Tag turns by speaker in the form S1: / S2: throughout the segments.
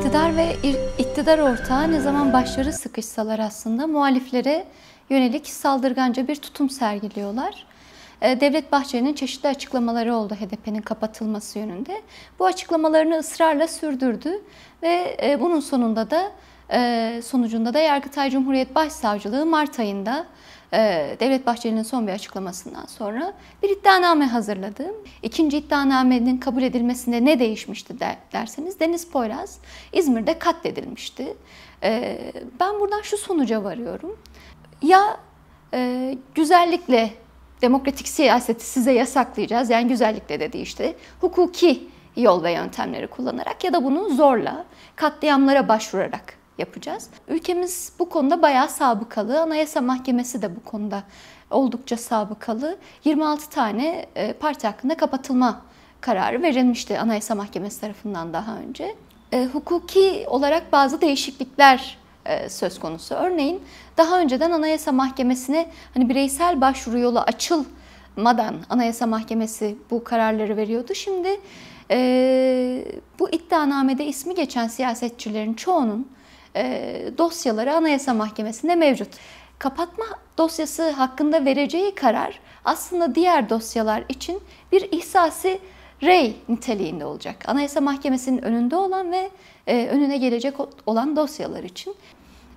S1: İktidar ve iktidar ortağı ne zaman başları sıkışsalar aslında muhaliflere yönelik saldırganca bir tutum sergiliyorlar. E, Devlet Bahçeli'nin çeşitli açıklamaları oldu HDP'nin kapatılması yönünde. Bu açıklamalarını ısrarla sürdürdü ve e, bunun sonunda da e, sonucunda da Yargıtay Cumhuriyet Başsavcılığı Mart ayında ee, Devlet Bahçeli'nin son bir açıklamasından sonra bir iddianame hazırladım. İkinci iddianamenin kabul edilmesinde ne değişmişti derseniz Deniz Poyraz İzmir'de katledilmişti. Ee, ben buradan şu sonuca varıyorum. Ya e, güzellikle demokratik siyaseti size yasaklayacağız. Yani güzellikle dediği işte hukuki yol ve yöntemleri kullanarak ya da bunu zorla katliamlara başvurarak yapacağız. Ülkemiz bu konuda bayağı sabıkalı. Anayasa Mahkemesi de bu konuda oldukça sabıkalı. 26 tane e, parti hakkında kapatılma kararı verilmişti Anayasa Mahkemesi tarafından daha önce. E, hukuki olarak bazı değişiklikler e, söz konusu. Örneğin daha önceden Anayasa Mahkemesi'ne hani bireysel başvuru yolu açılmadan Anayasa Mahkemesi bu kararları veriyordu. Şimdi e, bu iddianamede ismi geçen siyasetçilerin çoğunun ee, dosyaları Anayasa Mahkemesi'nde mevcut. Kapatma dosyası hakkında vereceği karar aslında diğer dosyalar için bir ihsasi rey niteliğinde olacak. Anayasa Mahkemesi'nin önünde olan ve e, önüne gelecek olan dosyalar için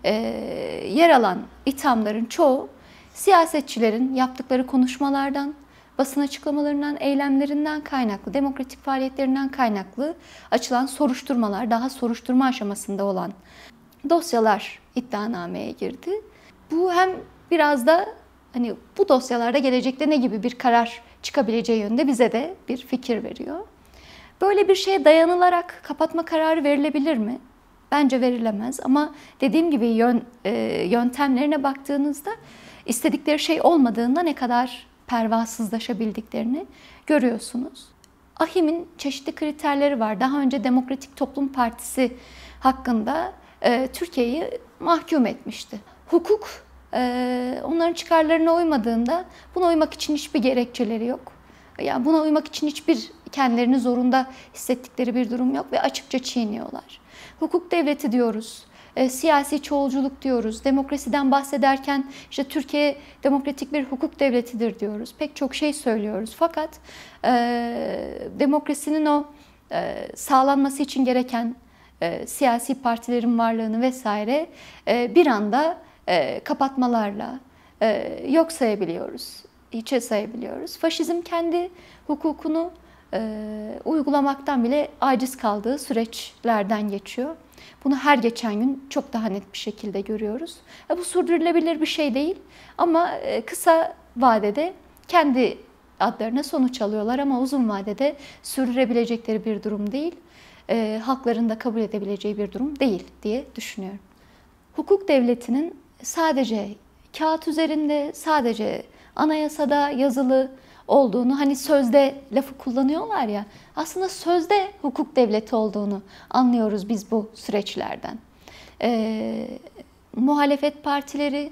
S1: e, yer alan ithamların çoğu siyasetçilerin yaptıkları konuşmalardan, basın açıklamalarından, eylemlerinden kaynaklı, demokratik faaliyetlerinden kaynaklı açılan soruşturmalar, daha soruşturma aşamasında olan dosyalar iddianameye girdi. Bu hem biraz da hani bu dosyalarda gelecekte ne gibi bir karar çıkabileceği yönde bize de bir fikir veriyor. Böyle bir şeye dayanılarak kapatma kararı verilebilir mi? Bence verilemez ama dediğim gibi yön, e, yöntemlerine baktığınızda istedikleri şey olmadığında ne kadar pervasızlaşabildiklerini görüyorsunuz. Ahimin çeşitli kriterleri var. Daha önce Demokratik Toplum Partisi hakkında e, Türkiye'yi mahkum etmişti. Hukuk e, onların çıkarlarına uymadığında buna uymak için hiçbir gerekçeleri yok. Yani buna uymak için hiçbir kendilerini zorunda hissettikleri bir durum yok ve açıkça çiğniyorlar. Hukuk devleti diyoruz e, siyasi çoğulculuk diyoruz. Demokrasiden bahsederken işte Türkiye demokratik bir hukuk devletidir diyoruz. Pek çok şey söylüyoruz. Fakat demokrasinin o sağlanması için gereken e, siyasi partilerin varlığını vesaire e, bir anda e, kapatmalarla yok sayabiliyoruz, hiçe sayabiliyoruz. Faşizm kendi hukukunu uygulamaktan bile aciz kaldığı süreçlerden geçiyor. Bunu her geçen gün çok daha net bir şekilde görüyoruz. bu sürdürülebilir bir şey değil ama kısa vadede kendi adlarına sonuç alıyorlar ama uzun vadede sürdürebilecekleri bir durum değil e, halkların kabul edebileceği bir durum değil diye düşünüyorum. Hukuk devletinin sadece kağıt üzerinde, sadece anayasada yazılı olduğunu hani sözde lafı kullanıyorlar ya aslında sözde hukuk devleti olduğunu anlıyoruz biz bu süreçlerden. E, muhalefet partileri,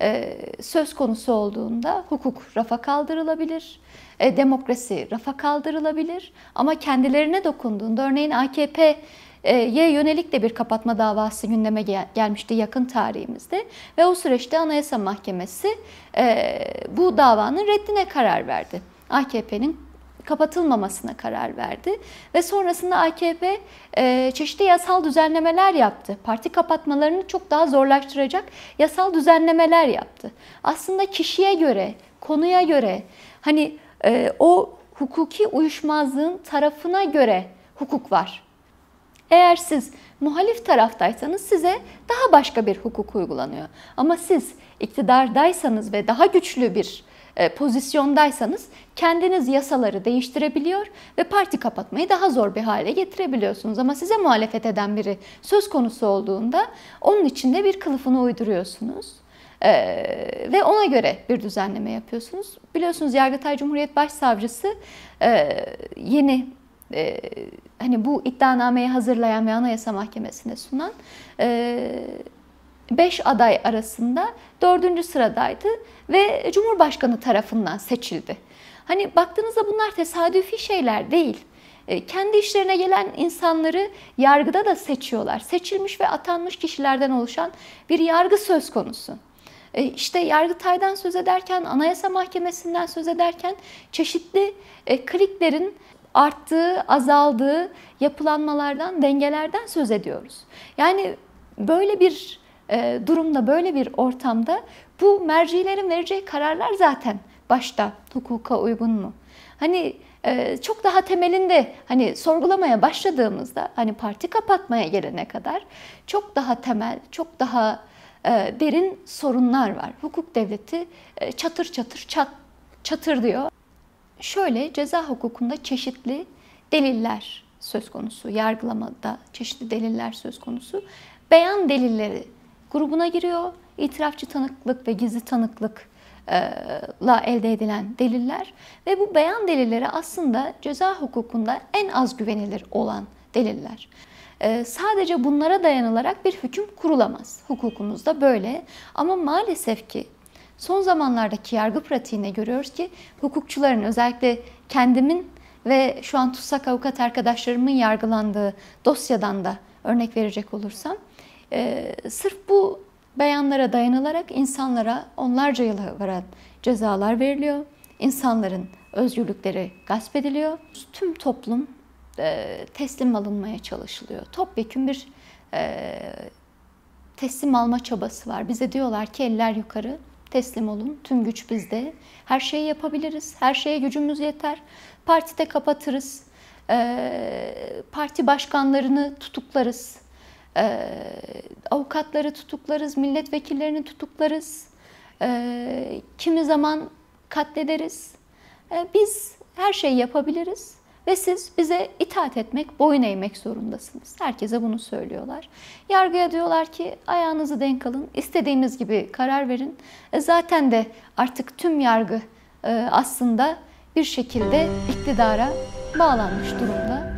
S1: e, söz konusu olduğunda hukuk rafa kaldırılabilir, e, demokrasi rafa kaldırılabilir ama kendilerine dokunduğunda örneğin AKP ye yönelik de bir kapatma davası gündeme gelmişti yakın tarihimizde ve o süreçte Anayasa Mahkemesi e, bu davanın reddine karar verdi. AKP'nin kapatılmamasına karar verdi ve sonrasında AKP e, çeşitli yasal düzenlemeler yaptı. Parti kapatmalarını çok daha zorlaştıracak yasal düzenlemeler yaptı. Aslında kişiye göre, konuya göre hani e, o hukuki uyuşmazlığın tarafına göre hukuk var. Eğer siz muhalif taraftaysanız size daha başka bir hukuk uygulanıyor. Ama siz iktidardaysanız ve daha güçlü bir e, pozisyondaysanız kendiniz yasaları değiştirebiliyor ve parti kapatmayı daha zor bir hale getirebiliyorsunuz. Ama size muhalefet eden biri söz konusu olduğunda onun içinde bir kılıfını uyduruyorsunuz. Ee, ve ona göre bir düzenleme yapıyorsunuz. Biliyorsunuz Yargıtay Cumhuriyet Başsavcısı e, yeni e, hani bu iddianameyi hazırlayan ve Anayasa Mahkemesi'ne sunan e, 5 aday arasında 4. sıradaydı ve Cumhurbaşkanı tarafından seçildi. Hani baktığınızda bunlar tesadüfi şeyler değil. E, kendi işlerine gelen insanları yargıda da seçiyorlar. Seçilmiş ve atanmış kişilerden oluşan bir yargı söz konusu. E, işte Yargıtay'dan söz ederken, Anayasa Mahkemesi'nden söz ederken çeşitli e, kliklerin arttığı, azaldığı yapılanmalardan, dengelerden söz ediyoruz. Yani böyle bir ee, durumda böyle bir ortamda bu mercilerin vereceği kararlar zaten başta hukuka uygun mu? Hani e, çok daha temelinde hani sorgulamaya başladığımızda hani parti kapatmaya gelene kadar çok daha temel, çok daha e, derin sorunlar var. Hukuk devleti e, çatır çatır çat, çatır diyor. Şöyle ceza hukukunda çeşitli deliller söz konusu, yargılamada çeşitli deliller söz konusu. Beyan delilleri grubuna giriyor. İtirafçı tanıklık ve gizli tanıklıkla e, elde edilen deliller ve bu beyan delilleri aslında ceza hukukunda en az güvenilir olan deliller. E, sadece bunlara dayanılarak bir hüküm kurulamaz. Hukukumuzda böyle ama maalesef ki son zamanlardaki yargı pratiğine görüyoruz ki hukukçuların özellikle kendimin ve şu an tutsak avukat arkadaşlarımın yargılandığı dosyadan da örnek verecek olursam e, sırf bu beyanlara dayanılarak insanlara onlarca yıl varan cezalar veriliyor. İnsanların özgürlükleri gasp ediliyor. Tüm toplum e, teslim alınmaya çalışılıyor. Topyekun bir e, teslim alma çabası var. Bize diyorlar ki eller yukarı, teslim olun, tüm güç bizde. Her şeyi yapabiliriz, her şeye gücümüz yeter. Partide kapatırız, e, parti başkanlarını tutuklarız. E, avukatları tutuklarız, milletvekillerini tutuklarız. E, kimi zaman katlederiz. E, biz her şeyi yapabiliriz ve siz bize itaat etmek, boyun eğmek zorundasınız. Herkese bunu söylüyorlar. Yargıya diyorlar ki ayağınızı denk alın, istediğimiz gibi karar verin. E, zaten de artık tüm yargı e, aslında bir şekilde iktidara bağlanmış durumda.